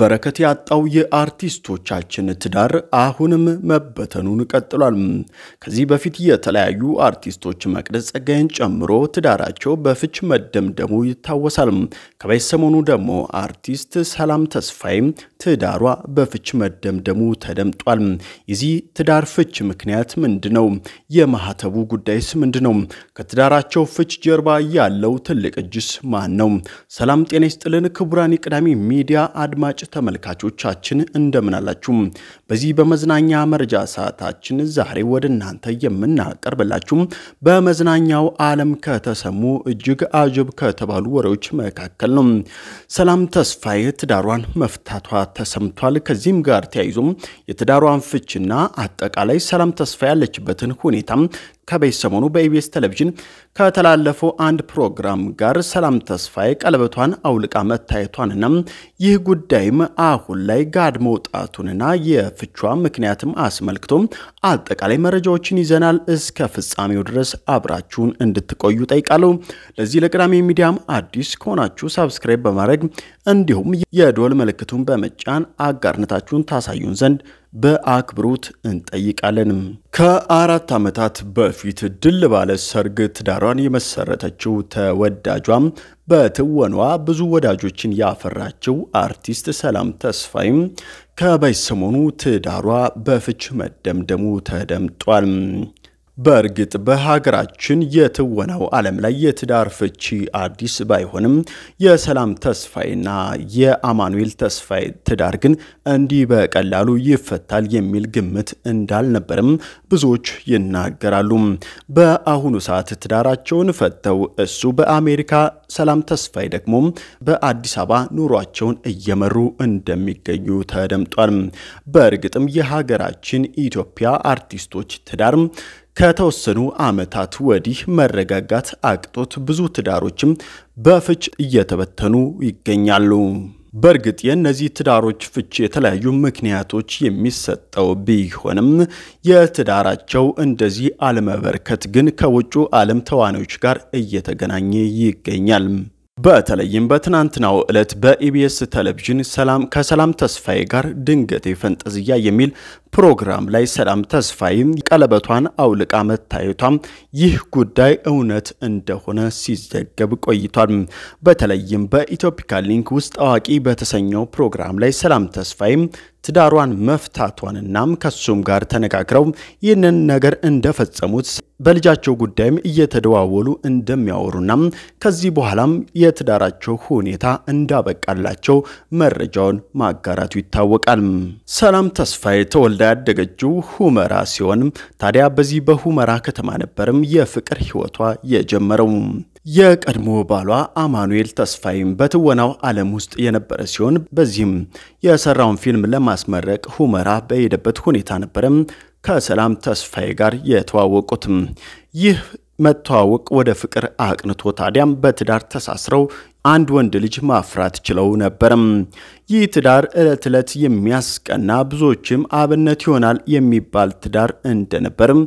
በረከት ያጣው የአርቲስቶቻችን ትዳር አሁንም መበተኑን ቀጥሏል። ከዚህ በፊት የተለያዩ አርቲስቶች መቅደስ ጸጋይን ጨምሮ ትዳራቸው በፍች መደምደሙ ይታወሳል። ከበይ ሰሞኑ ደግሞ አርቲስት ሰላም ተስፋይም ትዳሯ በፍች መደምደሙ ተደምጧል። የዚህ ትዳር ፍች ምክንያት ምንድ ነው? የማህተቡ ጉዳይስ ምንድን ነው? ከትዳራቸው ፍች ጀርባ ያለው ትልቅ እጅስ ማን ነው? ሰላም ጤና ይስጥልን ክቡራን የቅዳሜ ሚዲያ አድማጭ አድማጭ ተመልካቾቻችን እንደምን አላችሁ? በዚህ በመዝናኛ መረጃ ሰዓታችን ዛሬ ወደ እናንተ የምናቀርብላችሁ በመዝናኛው ዓለም ከተሰሙ እጅግ አጀብ ከተባሉ ወሬዎች መካከል ነው። ሰላም ተስፋዬ ትዳሯን መፍታቷ ተሰምቷል። ከዚህም ጋር ተያይዞም የትዳሯን ፍችና አጠቃላይ ሰላም ተስፋ ያለችበትን ሁኔታም ከቤት ሰሞኑ በኢቢኤስ ቴሌቪዥን ከተላለፈው አንድ ፕሮግራም ጋር ሰላም ተስፋዬ ቀለበቷን አውልቃ መታየቷንና ይህ ጉዳይ ላይም አሁን ላይ ጋድ መውጣቱንና የፍቿ ምክንያትም አስመልክቶም አጠቃላይ መረጃዎችን ይዘናል። እስከ ፍጻሜው ድረስ አብራችሁን እንድትቆዩ ጠይቃለሁ። ለዚህ ለቅዳሜ ሚዲያም አዲስ ከሆናችሁ ሳብስክራይብ በማድረግ እንዲሁም የዶል ምልክቱን በመጫን አጋርነታችሁን ታሳዩን ዘንድ በአክብሮት እንጠይቃለንም። ከአራት ዓመታት በፊት ድል ባለ ሰርግ ትዳሯን የመሰረተችው ተወዳጇም በትወኗ ብዙ ወዳጆችን ያፈራችው አርቲስት ሰላም ተስፋይም ከበይ ሰሞኑ ትዳሯ በፍች መደምደሙ ተደምጧል። በእርግጥ በሀገራችን የትወናው ዓለም ላይ የትዳር ፍቺ አዲስ ባይሆንም የሰላም ተስፋዬና የአማኑኤል ተስፋዬ ትዳር ግን እንዲህ በቀላሉ ይፈታል የሚል ግምት እንዳልነበርም ብዙዎች ይናገራሉ። በአሁኑ ሰዓት ትዳራቸውን ፈተው እሱ በአሜሪካ ሰላም ተስፋዬ ደግሞ በአዲስ አበባ ኑሯቸውን እየመሩ እንደሚገኙ ተደምጧል። በእርግጥም የሀገራችን ኢትዮጵያ አርቲስቶች ትዳር ከተወሰኑ ዓመታት ወዲህ መረጋጋት አቅቶት ብዙ ትዳሮችም በፍች እየተበተኑ ይገኛሉ። በእርግጥ የእነዚህ ትዳሮች ፍች የተለያዩ ምክንያቶች የሚሰጠው ቢሆንም የትዳራቸው እንደዚህ አለመበርከት ግን ከውጩ ዓለም ተዋናዮች ጋር እየተገናኘ ይገኛል። በተለይም በትናንትናው ዕለት በኢቢኤስ ቴሌቪዥን ሰላም ከሰላም ተስፋዬ ጋር ድንገቴ ፈንጠዝያ የሚል ፕሮግራም ላይ ሰላም ተስፋዬ ቀለበቷን አውልቃ መታየቷም ይህ ጉዳይ እውነት እንደሆነ ሲዘገብ ቆይቷል። በተለይም በኢትዮፒካ ሊንክ ውስጥ አዋቂ በተሰኘው ፕሮግራም ላይ ሰላም ተስፋዬ ትዳሯን መፍታቷንናም ከሱም ጋር ተነጋግረው ይህንን ነገር እንደፈጸሙት በልጃቸው ጉዳይም እየተደዋወሉ እንደሚያወሩና ከዚህ በኋላም የትዳራቸው ሁኔታ እንዳበቃላቸው መረጃውን ማጋራቱ ይታወቃል። ሰላም ተስፋዬ ተወልደ ተወልዳ ያደገችው ሁመራ ሲሆን ታዲያ በዚህ በሁመራ ከተማ ነበርም የፍቅር ህይወቷ የጀመረው። የቀድሞ ባሏ አማኑኤል ተስፋይም በትወናው ዓለም ውስጥ የነበረ ሲሆን በዚህም የሰራውን ፊልም ለማስመረቅ ሁመራ በሄደበት ሁኔታ ነበረም ከሰላም ተስፋዬ ጋር የተዋወቁትም ይህ መተዋወቅ ወደ ፍቅር አቅንቶ ታዲያም በትዳር ተሳስረው አንድ ወንድ ልጅ ማፍራት ችለው ነበርም። ይህ ትዳር ዕለት ዕለት የሚያስቀና ብዙዎችም አብነት ይሆናል የሚባል ትዳር እንደነበርም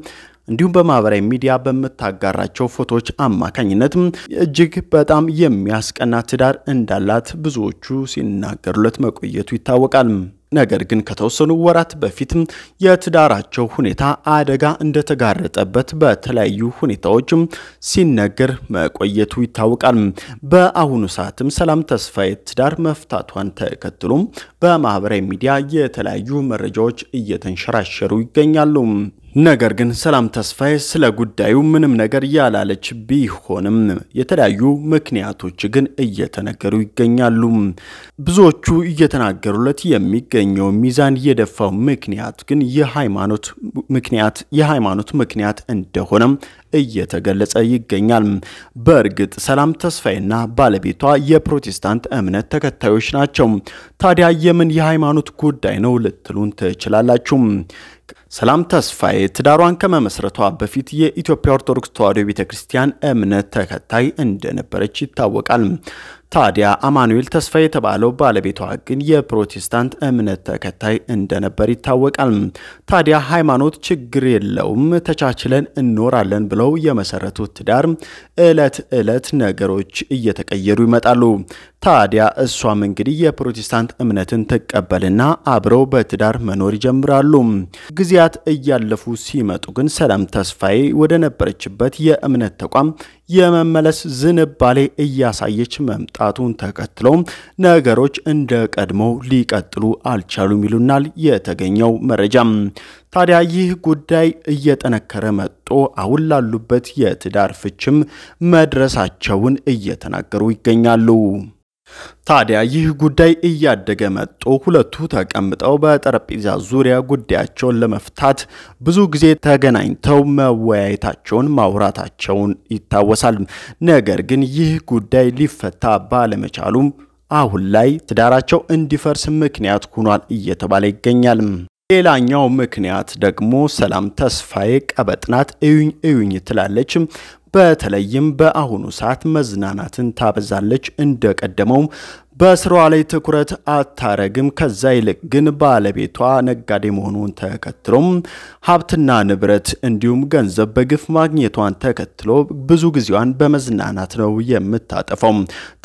እንዲሁም በማህበራዊ ሚዲያ በምታጋራቸው ፎቶዎች አማካኝነት እጅግ በጣም የሚያስቀና ትዳር እንዳላት ብዙዎቹ ሲናገሩለት መቆየቱ ይታወቃል። ነገር ግን ከተወሰኑ ወራት በፊት የትዳራቸው ሁኔታ አደጋ እንደተጋረጠበት በተለያዩ ሁኔታዎች ሲነገር መቆየቱ ይታወቃል። በአሁኑ ሰዓትም ሰላም ተስፋዬ ትዳር መፍታቷን ተከትሎም በማህበራዊ ሚዲያ የተለያዩ መረጃዎች እየተንሸራሸሩ ይገኛሉ። ነገር ግን ሰላም ተስፋዬ ስለ ጉዳዩ ምንም ነገር ያላለች ቢሆንም የተለያዩ ምክንያቶች ግን እየተነገሩ ይገኛሉ። ብዙዎቹ እየተናገሩለት የሚገኘው ሚዛን የደፋው ምክንያት ግን የሃይማኖት ምክንያት የሃይማኖት ምክንያት እንደሆነ እየተገለጸ ይገኛል። በእርግጥ ሰላም ተስፋዬና ባለቤቷ የፕሮቴስታንት እምነት ተከታዮች ናቸው። ታዲያ የምን የሃይማኖት ጉዳይ ነው ልትሉን ትችላላችሁ። ሰላም ተስፋዬ ትዳሯን ከመመስረቷ በፊት የኢትዮጵያ ኦርቶዶክስ ተዋሕዶ ቤተ ክርስቲያን እምነት ተከታይ እንደነበረች ይታወቃል። ታዲያ አማኑኤል ተስፋ የተባለው ባለቤቷ ግን የፕሮቴስታንት እምነት ተከታይ እንደነበር ይታወቃል። ታዲያ ሃይማኖት ችግር የለውም ተቻችለን እንኖራለን ብለው የመሰረቱት ትዳር ዕለት ዕለት ነገሮች እየተቀየሩ ይመጣሉ። ታዲያ እሷም እንግዲህ የፕሮቴስታንት እምነትን ትቀበልና አብረው በትዳር መኖር ይጀምራሉ። ጊዜያት እያለፉ ሲመጡ ግን ሰላም ተስፋዬ ወደ ነበረችበት የእምነት ተቋም የመመለስ ዝንባሌ እያሳየች መምጣቱን ተከትሎም ነገሮች እንደ ቀድሞ ሊቀጥሉ አልቻሉም ይሉናል የተገኘው መረጃ። ታዲያ ይህ ጉዳይ እየጠነከረ መጥቶ አሁን ላሉበት የትዳር ፍችም መድረሳቸውን እየተናገሩ ይገኛሉ። ታዲያ ይህ ጉዳይ እያደገ መጥቶ ሁለቱ ተቀምጠው በጠረጴዛ ዙሪያ ጉዳያቸውን ለመፍታት ብዙ ጊዜ ተገናኝተው መወያየታቸውን ማውራታቸውን ይታወሳል። ነገር ግን ይህ ጉዳይ ሊፈታ ባለመቻሉም አሁን ላይ ትዳራቸው እንዲፈርስ ምክንያት ሆኗል እየተባለ ይገኛል። ሌላኛው ምክንያት ደግሞ ሰላም ተስፋዬ ቀበጥናት እዩኝ እዩኝ ትላለች። በተለይም በአሁኑ ሰዓት መዝናናትን ታበዛለች። እንደቀደመው በስራዋ ላይ ትኩረት አታረግም። ከዛ ይልቅ ግን ባለቤቷ ነጋዴ መሆኑን ተከትሎም ሀብትና ንብረት እንዲሁም ገንዘብ በግፍ ማግኘቷን ተከትሎ ብዙ ጊዜዋን በመዝናናት ነው የምታጠፋው።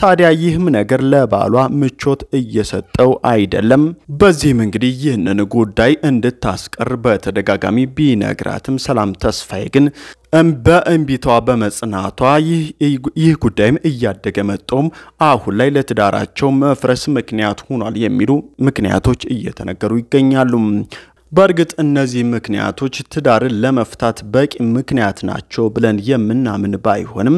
ታዲያ ይህም ነገር ለባሏ ምቾት እየሰጠው አይደለም። በዚህም እንግዲህ ይህንን ጉዳይ እንድታስቀር በተደጋጋሚ ቢነግራትም ሰላም ተስፋዬ ግን በእንቢቷ በመጽናቷ ይህ ጉዳይም እያደገ መጦም አሁን ላይ ለትዳራቸው መፍረስ ምክንያት ሆኗል የሚሉ ምክንያቶች እየተነገሩ ይገኛሉ። በእርግጥ እነዚህ ምክንያቶች ትዳርን ለመፍታት በቂ ምክንያት ናቸው ብለን የምናምን ባይሆንም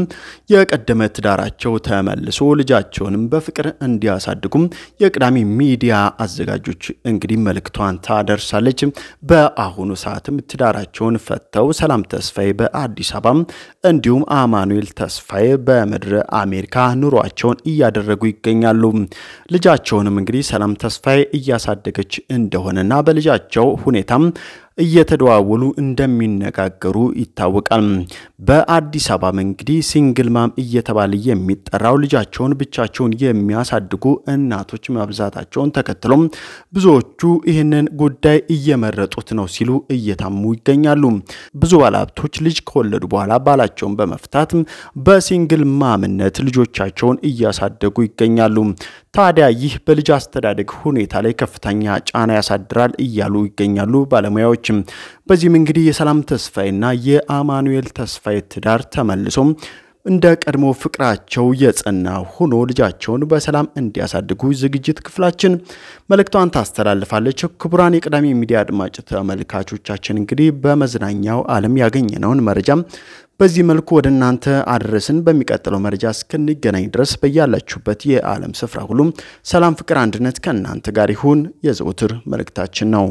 የቀደመ ትዳራቸው ተመልሶ ልጃቸውንም በፍቅር እንዲያሳድጉም የቅዳሜ ሚዲያ አዘጋጆች እንግዲህ መልእክቷን ታደርሳለች። በአሁኑ ሰዓትም ትዳራቸውን ፈተው ሰላም ተስፋዬ በአዲስ አበባ እንዲሁም አማኑኤል ተስፋዬ በምድረ አሜሪካ ኑሯቸውን እያደረጉ ይገኛሉ። ልጃቸውንም እንግዲህ ሰላም ተስፋዬ እያሳደገች እንደሆነና በልጃቸው ሁኔታም እየተደዋወሉ እንደሚነጋገሩ ይታወቃል። በአዲስ አበባም እንግዲህ ሲንግል ማም እየተባለ የሚጠራው ልጃቸውን ብቻቸውን የሚያሳድጉ እናቶች መብዛታቸውን ተከትሎም ብዙዎቹ ይህንን ጉዳይ እየመረጡት ነው ሲሉ እየታሙ ይገኛሉ። ብዙ ባለሀብቶች ልጅ ከወለዱ በኋላ ባላቸውን በመፍታት በሲንግል ማምነት ልጆቻቸውን እያሳደጉ ይገኛሉ። ታዲያ ይህ በልጅ አስተዳደግ ሁኔታ ላይ ከፍተኛ ጫና ያሳድራል እያሉ ይገኛሉ ባለሙያዎች። አልቻለችም። በዚህም እንግዲህ የሰላም ተስፋዬና የአማኑኤል ተስፋዬ ትዳር ተመልሶም እንደ ቀድሞ ፍቅራቸው የጸና ሆኖ ልጃቸውን በሰላም እንዲያሳድጉ ዝግጅት ክፍላችን መልእክቷን ታስተላልፋለች። ክቡራን የቅዳሜ ሚዲያ አድማጭ ተመልካቾቻችን እንግዲህ በመዝናኛው ዓለም ያገኘነውን መረጃም በዚህ መልኩ ወደ እናንተ አድረስን። በሚቀጥለው መረጃ እስክንገናኝ ድረስ በያላችሁበት የዓለም ስፍራ ሁሉም ሰላም፣ ፍቅር፣ አንድነት ከእናንተ ጋር ይሁን የዘውትር መልእክታችን ነው።